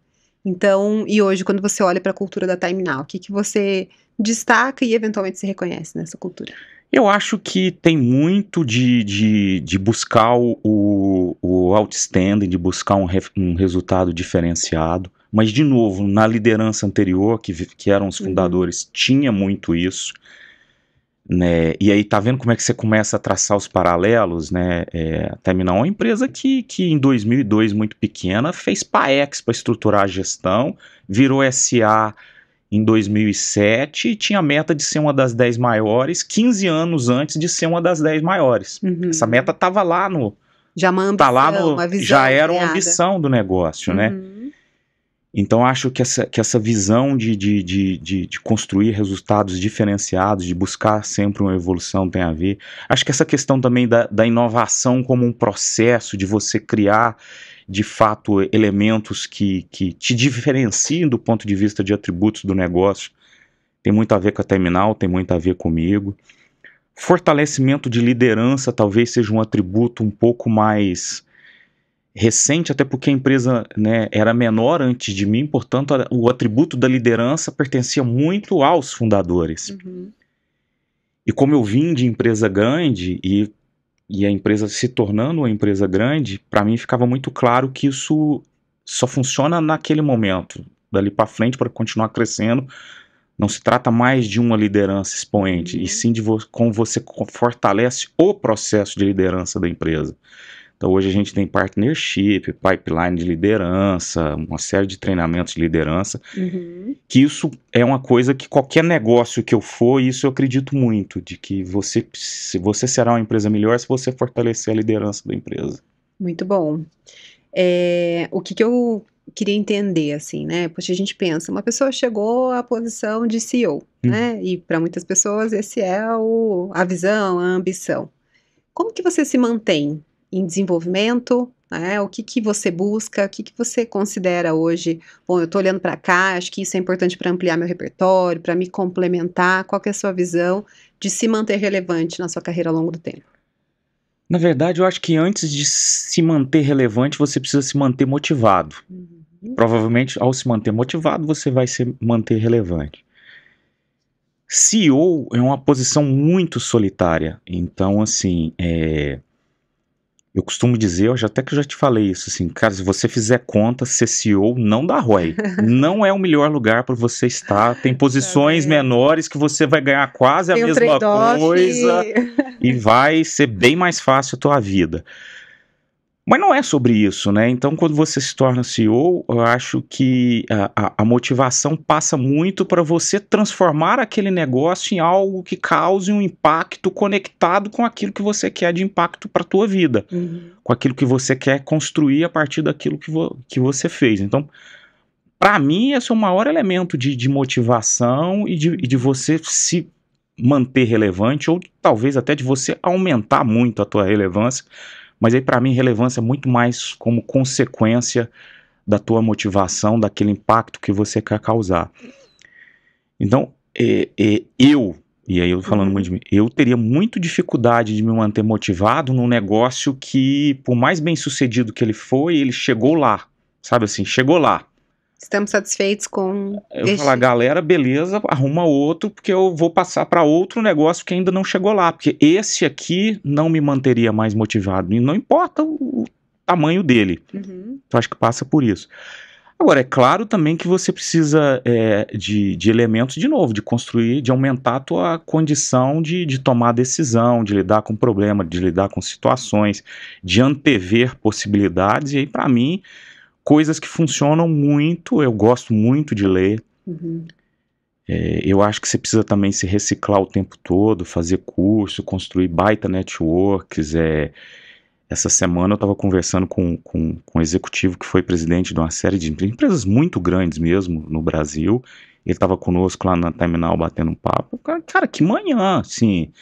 Então, e hoje, quando você olha para a cultura da Time Now, o que, que você destaca e eventualmente se reconhece nessa cultura? Eu acho que tem muito de, de, de buscar o, o outstanding, de buscar um, um, resultado diferenciado. Mas, de novo, na liderança anterior, que, que eram os uhum. fundadores, uhum. tinha muito isso. Né? E aí tá vendo como é que você começa a traçar os paralelos, né? É, a Terminal é uma empresa que, que em 2002, muito pequena, fez PAEX para estruturar a gestão, virou SA em 2007 e tinha a meta de ser uma das 10 maiores, 15 anos antes de ser uma das 10 maiores. Uhum. Essa meta tava lá no... Já uma ambição, tá lá no, Já era uma ambição do negócio, né? uhum. né? Então, acho que essa, que essa visão de, de, de, de, de construir resultados diferenciados, de buscar sempre uma evolução, tem a ver. Acho que essa questão também da, da inovação como um processo, de você criar de fato elementos que, que te diferenciem do ponto de vista de atributos do negócio, tem muito a ver com a terminal, tem muito a ver comigo. Fortalecimento de liderança talvez seja um atributo um pouco mais recente, até porque a empresa né, era menor antes de mim, portanto, a, o atributo da liderança pertencia muito aos fundadores. Uhum. E como eu vim de empresa grande e, e a empresa se tornando uma empresa grande, para mim ficava muito claro que isso só funciona naquele momento. Dali para frente, para continuar crescendo, não se trata mais de uma liderança expoente, uhum. e sim de vo como você fortalece o processo de liderança da empresa. Então hoje a gente tem partnership, pipeline de liderança, uma série de treinamentos de liderança, uhum. que isso é uma coisa que qualquer negócio que eu for, isso eu acredito muito, de que você, se você será uma empresa melhor se você fortalecer a liderança da empresa. Muito bom. É, o que, que eu queria entender, assim, né? Poxa, a gente pensa, uma pessoa chegou à posição de CEO, uhum. né? E para muitas pessoas esse é o, a visão, a ambição. Como que você se mantém em desenvolvimento, né? O que, que você busca? O que, que você considera hoje? Bom, eu estou olhando para cá, acho que isso é importante para ampliar meu repertório, para me complementar. Qual que é a sua visão de se manter relevante na sua carreira ao longo do tempo? Na verdade, eu acho que antes de se manter relevante, você precisa se manter motivado. Uhum. uhum. Provavelmente, ao se manter motivado, você vai se manter relevante. CEO é uma posição muito solitária. Então, assim, é, eu costumo dizer, eu já, até que eu já te falei isso, assim, cara, se você fizer conta, ser CEO não dá ROI. [LAUGHS] não é o melhor lugar para você estar. Tem posições é menores que você vai ganhar quase Tem a mesma coisa [LAUGHS] e vai ser bem mais fácil a tua vida. Mas não é sobre isso, né? Então, quando você se torna CEO, eu acho que a, a motivação passa muito para você transformar aquele negócio em algo que cause um impacto conectado com aquilo que você quer de impacto para a tua vida, uhum. com aquilo que você quer construir a partir daquilo que, vo que você fez. Então, para mim, esse é o maior elemento de, de motivação e de, e de você se manter relevante ou talvez até de você aumentar muito a tua relevância mas aí para mim relevância é muito mais como consequência da tua motivação, daquele impacto que você quer causar. Então, é, é, eu, e aí eu falando muito de uhum. mim, eu teria muito dificuldade de me manter motivado num negócio que, por mais bem sucedido que ele foi, ele chegou lá, sabe assim, chegou lá. Estamos satisfeitos com. Eu este... falar, galera, beleza, arruma outro, porque eu vou passar para outro negócio que ainda não chegou lá, porque esse aqui não me manteria mais motivado. E não importa o, tamanho dele. Uhum. Eu acho que passa por isso. Agora, é claro também que você precisa é, de, de elementos, de novo, de construir, de aumentar a tua condição de, de tomar decisão, de lidar com problema, de lidar com situações, de antever possibilidades. E aí, para mim, coisas que funcionam muito, eu gosto muito de ler. Uhum. É, eu acho que você precisa também se reciclar o tempo todo, fazer curso, construir baita networks. É. Essa semana eu estava conversando com, com, com um executivo que foi presidente de uma série de empresas muito grandes mesmo no Brasil. Ele estava conosco lá na terminal batendo um papo. Cara, cara, que manhã, assim.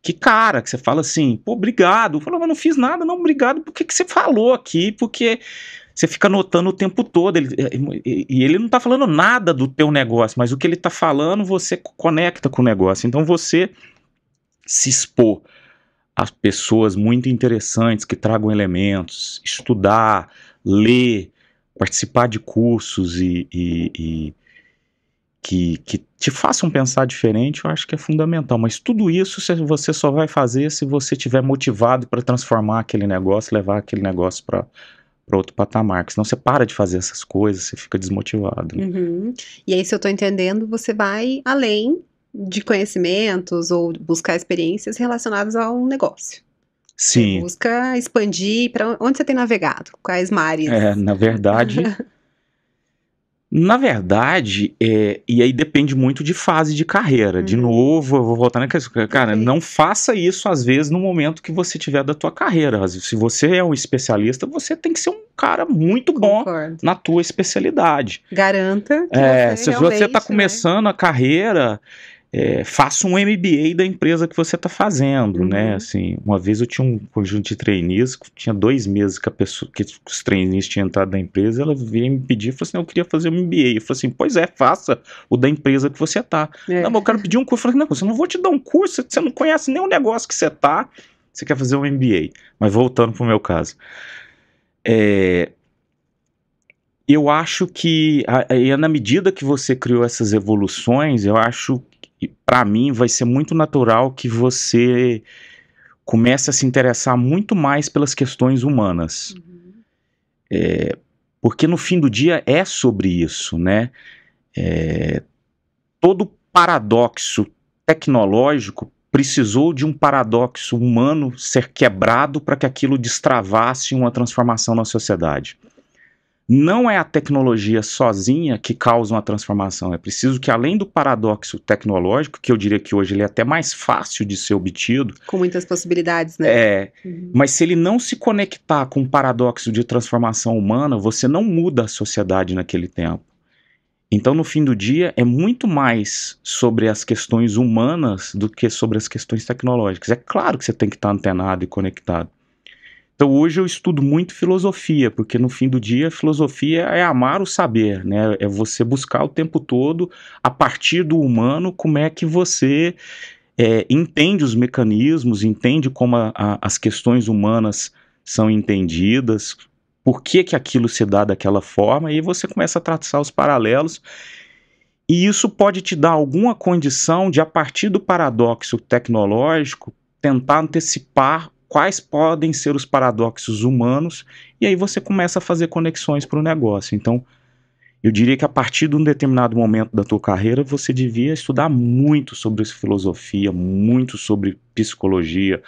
Que cara, que você fala assim, pô, obrigado. Falou, mas não fiz nada, não, obrigado. Por que, que você falou aqui? Porque você fica notando o tempo todo. Ele, eh, eh, e ele não está falando nada do teu negócio, mas o que ele está falando você conecta com o negócio. Então você se expor às pessoas muito interessantes que tragam elementos, estudar, ler, participar de cursos e, e, e que, que, te façam pensar diferente, eu acho que é fundamental. Mas tudo isso você só vai fazer se você estiver motivado para transformar aquele negócio, levar aquele negócio para para outro patamar, que senão você para de fazer essas coisas, você fica desmotivado. Né? Uhum. E aí, se eu estou entendendo, você vai além de conhecimentos ou buscar experiências relacionadas a um negócio. Sim. Você busca expandir para onde você tem navegado, quais mares. É, na verdade, [LAUGHS] Na verdade, é, e aí depende muito de fase de carreira. Uhum. De novo, eu vou voltar na questão. Cara, não faça isso, às vezes, no momento que você tiver da tua carreira. Se você é um especialista, você tem que ser um cara muito Concordo. bom na tua especialidade. Garanta. é, se você está né? começando né? a carreira, é, faça um MBA da empresa que você está fazendo, né? uhum. né? Assim, uma vez eu tinha um conjunto de trainees, tinha dois meses que, a pessoa, que os trainees tinham entrado na empresa, ela veio me pedir, falou assim, eu queria fazer um MBA. Eu falei assim, pois é, faça o da empresa que você está. É. Não, mas eu quero pedir um curso. Eu falei, não, você não vou te dar um curso, você não conhece nem o negócio que você está, você quer fazer um MBA. Mas voltando para o meu caso. É, eu acho que, a, na medida que você criou essas evoluções, eu acho e para mim vai ser muito natural que você comece a se interessar muito mais pelas questões humanas. Uhum. É, porque no fim do dia é sobre isso, né? É, todo paradoxo tecnológico precisou de um paradoxo humano ser quebrado para que aquilo destravasse uma transformação na sociedade não é a tecnologia sozinha que causa uma transformação. É preciso que, além do paradoxo tecnológico, que eu diria que hoje ele é até mais fácil de ser obtido. Com muitas possibilidades, né? É. Uhum. Mas se ele não se conectar com o paradoxo de transformação humana, você não muda a sociedade naquele tempo. Então, no fim do dia, é muito mais sobre as questões humanas do que sobre as questões tecnológicas. É claro que você tem que estar antenado e conectado. Então hoje eu estudo muito filosofia, porque no fim do dia filosofia é amar o saber, né? É você buscar o tempo todo, a partir do humano, como é que você é, entende os mecanismos, entende como a, a, as questões humanas são entendidas, por que, que aquilo se dá daquela forma, e você começa a traçar os paralelos. E isso pode te dar alguma condição de, a partir do paradoxo tecnológico, tentar antecipar quais podem ser os paradoxos humanos, e aí você começa a fazer conexões para o negócio. Então, eu diria que a partir de um determinado momento da tua carreira, você devia estudar muito sobre filosofia, muito sobre psicologia,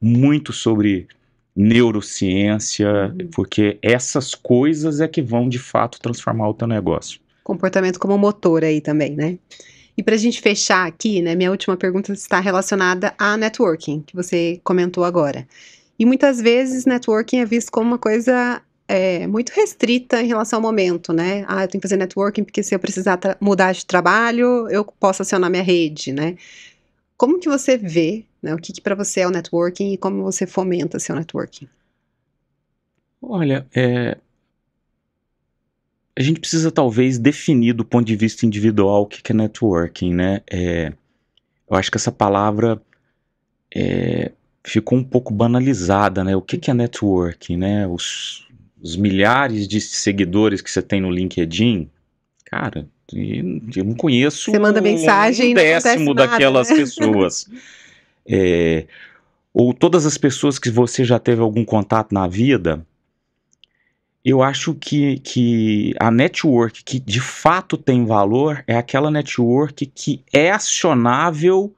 muito sobre neurociência, uhum. porque essas coisas é que vão de fato transformar o teu negócio. Comportamento como motor aí também, né? E para a gente fechar aqui, né, minha última pergunta está relacionada a networking, que você comentou agora. E muitas vezes networking é visto como uma coisa é, muito restrita em relação ao momento, né? Ah, eu tenho que fazer networking porque se eu precisar mudar de trabalho, eu posso acionar minha rede, né? Como que você vê, né, o que, que para você é o networking e como você fomenta seu networking? Olha, é, a gente precisa talvez definir do ponto de vista individual o que é networking, né? É, eu acho que essa palavra é, ficou um pouco banalizada, né? O que é networking, né? Os, os milhares de seguidores que você tem no LinkedIn, cara, eu não conheço. Você manda mensagem, um décimo daquelas pessoas. [LAUGHS] é, ou todas as pessoas que você já teve algum contato na vida, eu acho que, que a network que de fato tem valor é aquela network que é acionável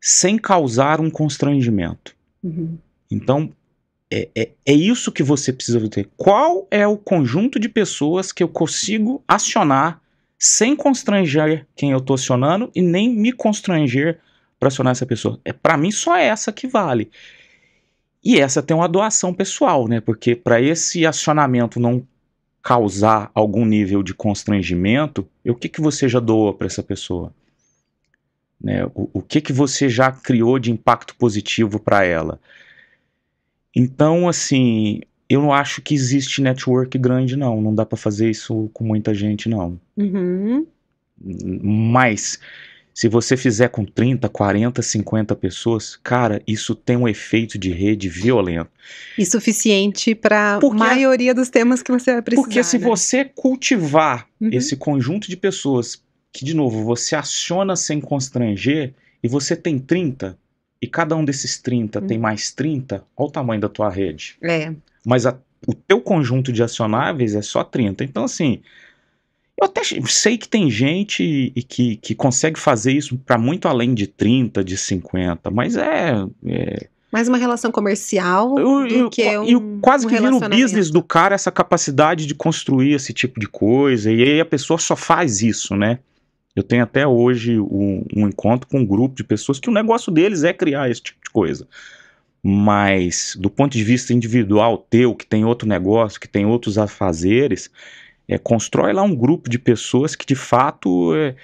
sem causar um constrangimento. Uhum. Então, é, é, é, isso que você precisa ter. Qual é o conjunto de pessoas que eu consigo acionar sem constranger quem eu estou acionando e nem me constranger para acionar essa pessoa? É para mim só essa que vale. E essa tem uma doação pessoal, né? Porque para esse acionamento não causar algum nível de constrangimento, o que, que você já doa para essa pessoa? Né? O, o que, que você já criou de impacto positivo para ela? Então, assim, eu não acho que existe network grande, não. Não dá para fazer isso com muita gente, não. Uhum. Mas se você fizer com 30, 40, 50 pessoas, cara, isso tem um efeito de rede violento. E suficiente para a maioria dos temas que você vai precisar. Porque se né? você cultivar uhum. esse conjunto de pessoas que, de novo, você aciona sem constranger e você tem 30, e cada um desses 30 uhum. tem mais 30, olha o tamanho da tua rede. É. Mas a, o teu conjunto de acionáveis é só 30. Então, assim, eu até sei que tem gente que, que consegue fazer isso para muito além de 30, de 50, mas é. é... Mais uma relação comercial eu, do que eu, um, quase um que vira o business do cara essa capacidade de construir esse tipo de coisa. E aí a pessoa só faz isso, né? Eu tenho até hoje um, um encontro com um grupo de pessoas que o negócio deles é criar esse tipo de coisa mas do ponto de vista individual teu, que tem outro negócio, que tem outros afazeres, é, constrói lá um grupo de pessoas que de fato é,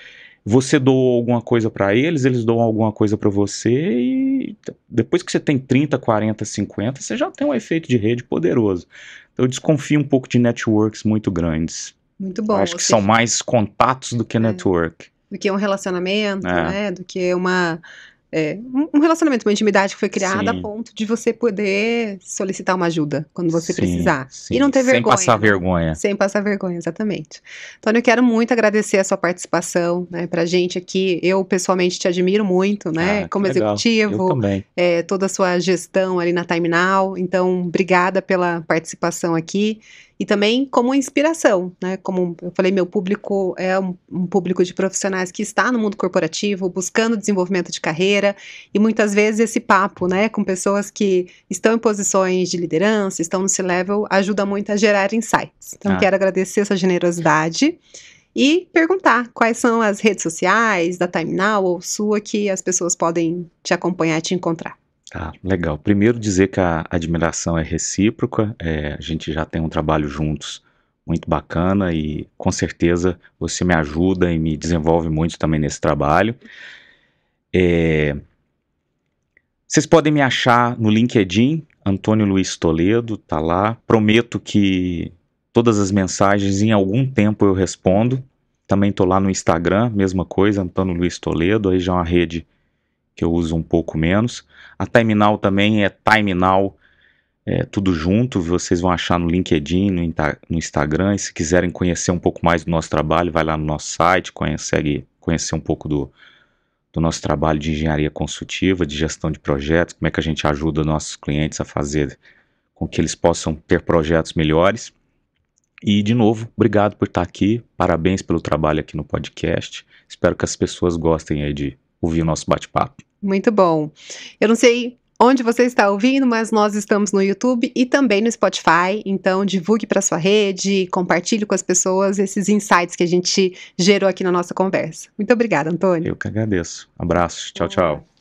você doou alguma coisa para eles, eles doam alguma coisa para você e depois que você tem 30, 40, 50, você já tem um efeito de rede poderoso. Então eu desconfio um pouco de networks muito grandes. Muito bom. Eu acho que seja, são mais contatos do que é, network. Do que um relacionamento, é. né? Do que uma é, um relacionamento, uma intimidade que foi criada sim. a ponto de você poder solicitar uma ajuda quando você sim, precisar. Sim. E não ter sem vergonha. Sem passar vergonha. Sem passar vergonha, exatamente. Antônio, eu quero muito agradecer a sua participação, né, pra gente aqui. Eu, pessoalmente, te admiro muito, né, ah, como legal. executivo. É, toda a sua gestão ali na Time Now. Então, obrigada pela participação aqui e também como inspiração, né? Como eu falei, meu público é um, um, público de profissionais que está no mundo corporativo, buscando desenvolvimento de carreira, e muitas vezes esse papo, né, com pessoas que estão em posições de liderança, estão no C-level, ajuda muito a gerar insights. Então, ah. quero agradecer essa generosidade e perguntar quais são as redes sociais da Time Now ou sua que as pessoas podem te acompanhar e te encontrar. Tá, legal. Primeiro dizer que a admiração é recíproca, é, a gente já tem um trabalho juntos muito bacana e com certeza você me ajuda e me desenvolve muito também nesse trabalho. É, vocês podem me achar no LinkedIn, Antônio Luiz Toledo, tá lá. Prometo que todas as mensagens em algum tempo eu respondo. Também tô lá no Instagram, mesma coisa, Antônio Luiz Toledo, aí já é uma rede que eu uso um pouco menos. A Time Now também é Time Now, é, tudo junto, vocês vão achar no LinkedIn, no, no, Instagram. E se quiserem conhecer um pouco mais do nosso trabalho, vai lá no nosso site, consegue conhecer um pouco do, do nosso trabalho de engenharia consultiva, de gestão de projetos, como é que a gente ajuda nossos clientes a fazer com que eles possam ter projetos melhores. E, de novo, obrigado por estar aqui, parabéns pelo trabalho aqui no podcast. Espero que as pessoas gostem aí de ouvir o nosso bate-papo. Muito bom. Eu não sei onde você está ouvindo, mas nós estamos no YouTube e também no Spotify. Então, divulgue para sua rede, compartilhe com as pessoas esses insights que a gente gerou aqui na nossa conversa. Muito obrigada, Antônio. Eu que agradeço. Abraço. Tchau, tchau.